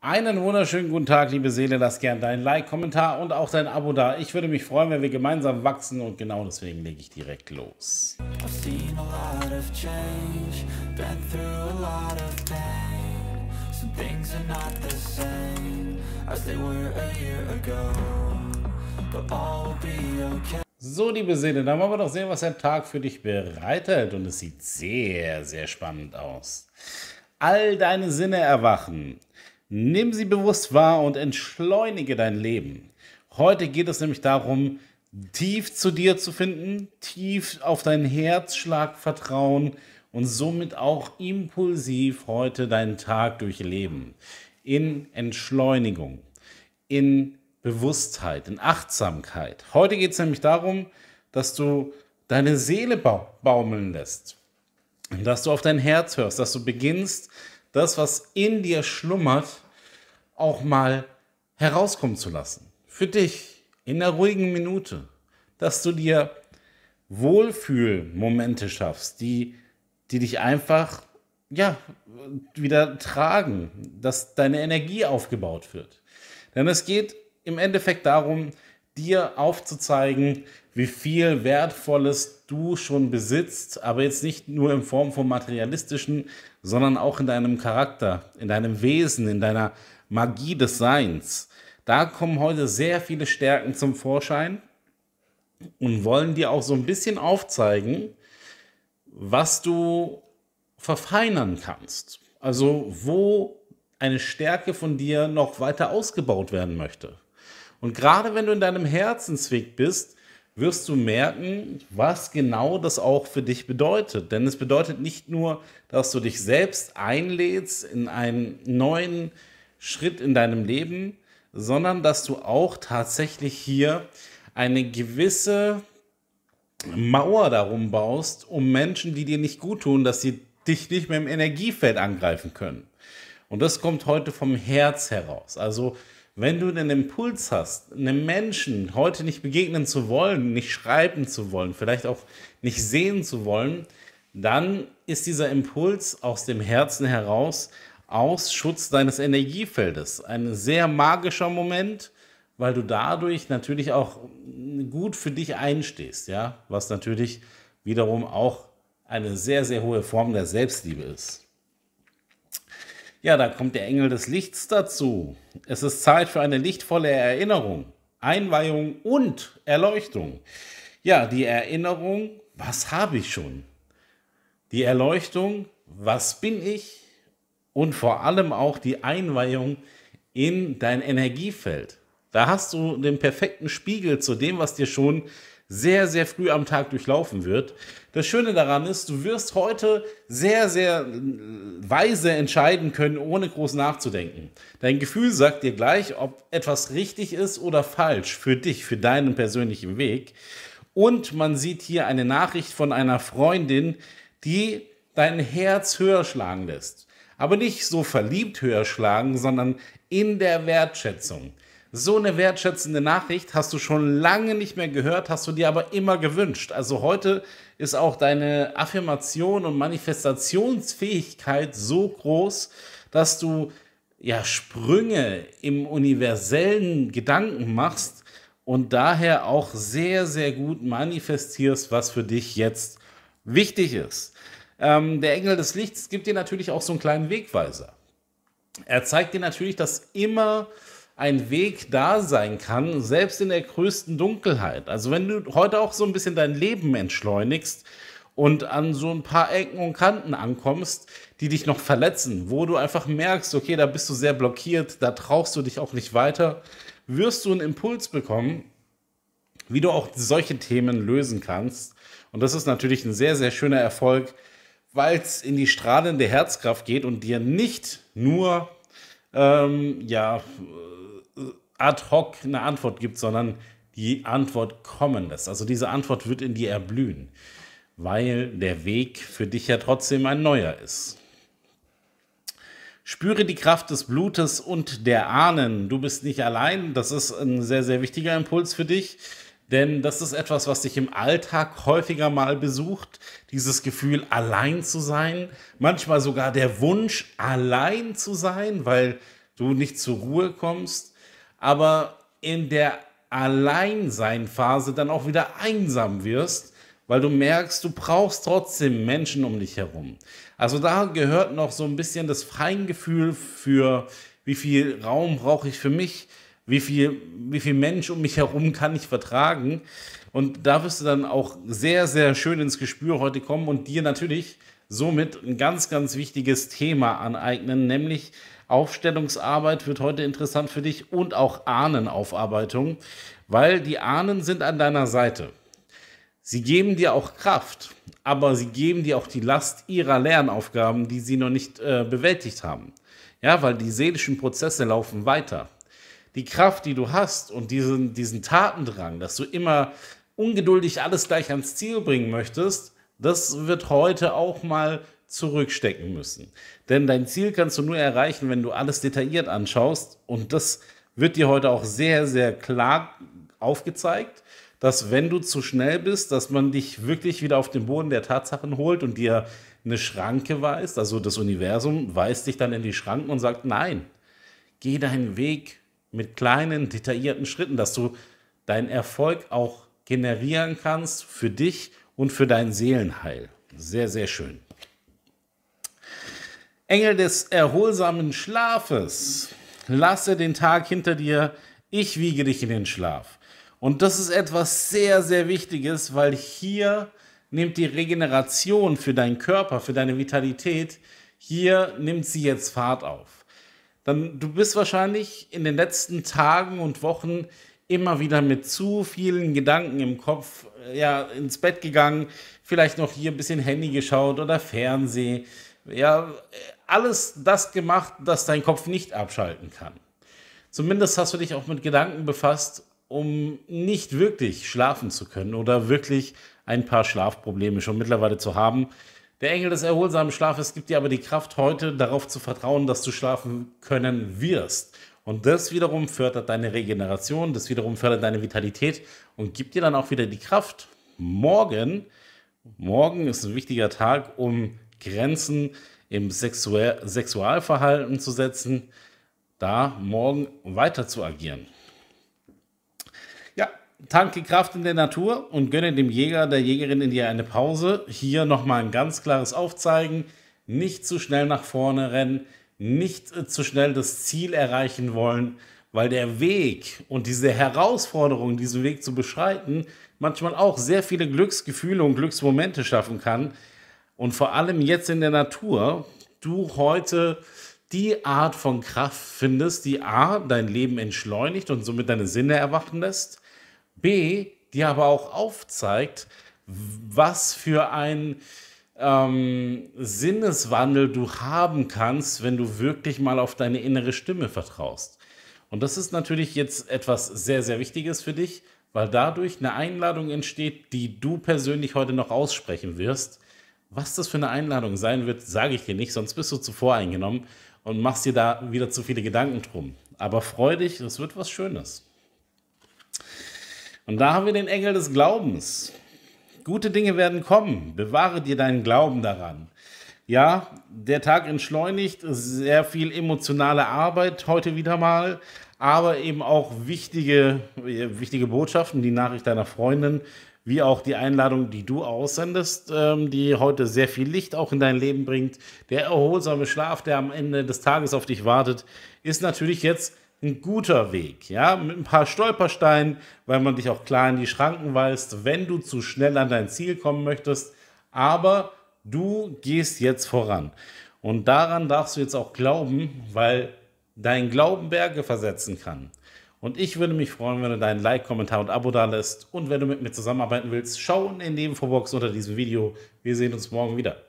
Einen wunderschönen guten Tag, liebe Seele. Lass gern dein Like, Kommentar und auch dein Abo da. Ich würde mich freuen, wenn wir gemeinsam wachsen und genau deswegen lege ich direkt los. So, liebe Seele, dann wollen wir doch sehen, was der Tag für dich bereitet. Und es sieht sehr, sehr spannend aus. All deine Sinne erwachen Nimm sie bewusst wahr und entschleunige dein Leben. Heute geht es nämlich darum, tief zu dir zu finden, tief auf deinen Herzschlag vertrauen und somit auch impulsiv heute deinen Tag durchleben. In Entschleunigung, in Bewusstheit, in Achtsamkeit. Heute geht es nämlich darum, dass du deine Seele baumeln lässt, dass du auf dein Herz hörst, dass du beginnst, das, was in dir schlummert, auch mal herauskommen zu lassen. Für dich in der ruhigen Minute, dass du dir Wohlfühlmomente schaffst, die, die dich einfach ja, wieder tragen, dass deine Energie aufgebaut wird. Denn es geht im Endeffekt darum, dir aufzuzeigen, wie viel Wertvolles du schon besitzt, aber jetzt nicht nur in Form von materialistischen, sondern auch in deinem Charakter, in deinem Wesen, in deiner Magie des Seins. Da kommen heute sehr viele Stärken zum Vorschein und wollen dir auch so ein bisschen aufzeigen, was du verfeinern kannst. Also wo eine Stärke von dir noch weiter ausgebaut werden möchte. Und gerade wenn du in deinem Herzensweg bist, wirst du merken, was genau das auch für dich bedeutet. Denn es bedeutet nicht nur, dass du dich selbst einlädst in einen neuen Schritt in deinem Leben, sondern dass du auch tatsächlich hier eine gewisse Mauer darum baust, um Menschen, die dir nicht gut tun, dass sie dich nicht mehr im Energiefeld angreifen können. Und das kommt heute vom Herz heraus. Also wenn du den Impuls hast, einem Menschen heute nicht begegnen zu wollen, nicht schreiben zu wollen, vielleicht auch nicht sehen zu wollen, dann ist dieser Impuls aus dem Herzen heraus aus Schutz deines Energiefeldes. Ein sehr magischer Moment, weil du dadurch natürlich auch gut für dich einstehst, ja, was natürlich wiederum auch eine sehr, sehr hohe Form der Selbstliebe ist. Ja, da kommt der Engel des Lichts dazu. Es ist Zeit für eine lichtvolle Erinnerung, Einweihung und Erleuchtung. Ja, die Erinnerung, was habe ich schon? Die Erleuchtung, was bin ich? Und vor allem auch die Einweihung in dein Energiefeld. Da hast du den perfekten Spiegel zu dem, was dir schon sehr, sehr früh am Tag durchlaufen wird. Das Schöne daran ist, du wirst heute sehr, sehr äh, weise entscheiden können, ohne groß nachzudenken. Dein Gefühl sagt dir gleich, ob etwas richtig ist oder falsch für dich, für deinen persönlichen Weg. Und man sieht hier eine Nachricht von einer Freundin, die dein Herz höher schlagen lässt. Aber nicht so verliebt höher schlagen, sondern in der Wertschätzung. So eine wertschätzende Nachricht hast du schon lange nicht mehr gehört, hast du dir aber immer gewünscht. Also heute ist auch deine Affirmation und Manifestationsfähigkeit so groß, dass du ja Sprünge im universellen Gedanken machst und daher auch sehr, sehr gut manifestierst, was für dich jetzt wichtig ist. Ähm, der Engel des Lichts gibt dir natürlich auch so einen kleinen Wegweiser. Er zeigt dir natürlich, dass immer ein Weg da sein kann, selbst in der größten Dunkelheit. Also wenn du heute auch so ein bisschen dein Leben entschleunigst und an so ein paar Ecken und Kanten ankommst, die dich noch verletzen, wo du einfach merkst, okay, da bist du sehr blockiert, da traust du dich auch nicht weiter, wirst du einen Impuls bekommen, wie du auch solche Themen lösen kannst. Und das ist natürlich ein sehr, sehr schöner Erfolg, weil es in die strahlende Herzkraft geht und dir nicht nur ähm, ja, äh, ad hoc eine Antwort gibt, sondern die Antwort kommen lässt. Also diese Antwort wird in dir erblühen, weil der Weg für dich ja trotzdem ein neuer ist. Spüre die Kraft des Blutes und der Ahnen. Du bist nicht allein. Das ist ein sehr, sehr wichtiger Impuls für dich. Denn das ist etwas, was dich im Alltag häufiger mal besucht. Dieses Gefühl, allein zu sein. Manchmal sogar der Wunsch, allein zu sein, weil du nicht zur Ruhe kommst. Aber in der Alleinsein-Phase dann auch wieder einsam wirst, weil du merkst, du brauchst trotzdem Menschen um dich herum. Also da gehört noch so ein bisschen das Feingefühl für, wie viel Raum brauche ich für mich, wie viel, wie viel Mensch um mich herum kann ich vertragen. Und da wirst du dann auch sehr, sehr schön ins Gespür heute kommen und dir natürlich somit ein ganz, ganz wichtiges Thema aneignen, nämlich Aufstellungsarbeit wird heute interessant für dich und auch Ahnenaufarbeitung, weil die Ahnen sind an deiner Seite. Sie geben dir auch Kraft, aber sie geben dir auch die Last ihrer Lernaufgaben, die sie noch nicht äh, bewältigt haben. Ja, weil die seelischen Prozesse laufen weiter die Kraft, die du hast und diesen, diesen Tatendrang, dass du immer ungeduldig alles gleich ans Ziel bringen möchtest, das wird heute auch mal zurückstecken müssen. Denn dein Ziel kannst du nur erreichen, wenn du alles detailliert anschaust. Und das wird dir heute auch sehr, sehr klar aufgezeigt, dass wenn du zu schnell bist, dass man dich wirklich wieder auf den Boden der Tatsachen holt und dir eine Schranke weist. Also das Universum weist dich dann in die Schranken und sagt, nein, geh deinen Weg, mit kleinen, detaillierten Schritten, dass du deinen Erfolg auch generieren kannst für dich und für dein Seelenheil. Sehr, sehr schön. Engel des erholsamen Schlafes, lasse den Tag hinter dir, ich wiege dich in den Schlaf. Und das ist etwas sehr, sehr Wichtiges, weil hier nimmt die Regeneration für deinen Körper, für deine Vitalität, hier nimmt sie jetzt Fahrt auf dann du bist wahrscheinlich in den letzten Tagen und Wochen immer wieder mit zu vielen Gedanken im Kopf äh, ja, ins Bett gegangen, vielleicht noch hier ein bisschen Handy geschaut oder Fernsehen. Ja, äh, alles das gemacht, dass dein Kopf nicht abschalten kann. Zumindest hast du dich auch mit Gedanken befasst, um nicht wirklich schlafen zu können oder wirklich ein paar Schlafprobleme schon mittlerweile zu haben. Der Engel des erholsamen Schlafes gibt dir aber die Kraft, heute darauf zu vertrauen, dass du schlafen können wirst. Und das wiederum fördert deine Regeneration, das wiederum fördert deine Vitalität und gibt dir dann auch wieder die Kraft, morgen, morgen ist ein wichtiger Tag, um Grenzen im Sexualverhalten zu setzen, da morgen weiter zu agieren tanke Kraft in der Natur und gönne dem Jäger, der Jägerin in dir eine Pause. Hier nochmal ein ganz klares Aufzeigen. Nicht zu schnell nach vorne rennen, nicht äh, zu schnell das Ziel erreichen wollen, weil der Weg und diese Herausforderung, diesen Weg zu beschreiten, manchmal auch sehr viele Glücksgefühle und Glücksmomente schaffen kann. Und vor allem jetzt in der Natur, du heute die Art von Kraft findest, die A, dein Leben entschleunigt und somit deine Sinne erwachen lässt B, die aber auch aufzeigt, was für ein ähm, Sinneswandel du haben kannst, wenn du wirklich mal auf deine innere Stimme vertraust. Und das ist natürlich jetzt etwas sehr, sehr Wichtiges für dich, weil dadurch eine Einladung entsteht, die du persönlich heute noch aussprechen wirst. Was das für eine Einladung sein wird, sage ich dir nicht, sonst bist du zuvor eingenommen und machst dir da wieder zu viele Gedanken drum. Aber freu dich, es wird was Schönes. Und da haben wir den Engel des Glaubens. Gute Dinge werden kommen. Bewahre dir deinen Glauben daran. Ja, der Tag entschleunigt, sehr viel emotionale Arbeit heute wieder mal, aber eben auch wichtige, äh, wichtige Botschaften, die Nachricht deiner Freundin, wie auch die Einladung, die du aussendest, ähm, die heute sehr viel Licht auch in dein Leben bringt. Der erholsame Schlaf, der am Ende des Tages auf dich wartet, ist natürlich jetzt ein guter Weg, ja, mit ein paar Stolpersteinen, weil man dich auch klar in die Schranken weist, wenn du zu schnell an dein Ziel kommen möchtest, aber du gehst jetzt voran. Und daran darfst du jetzt auch glauben, weil dein Glauben Berge versetzen kann. Und ich würde mich freuen, wenn du deinen Like, Kommentar und Abo da lässt. Und wenn du mit mir zusammenarbeiten willst, schau in die Infobox unter diesem Video. Wir sehen uns morgen wieder.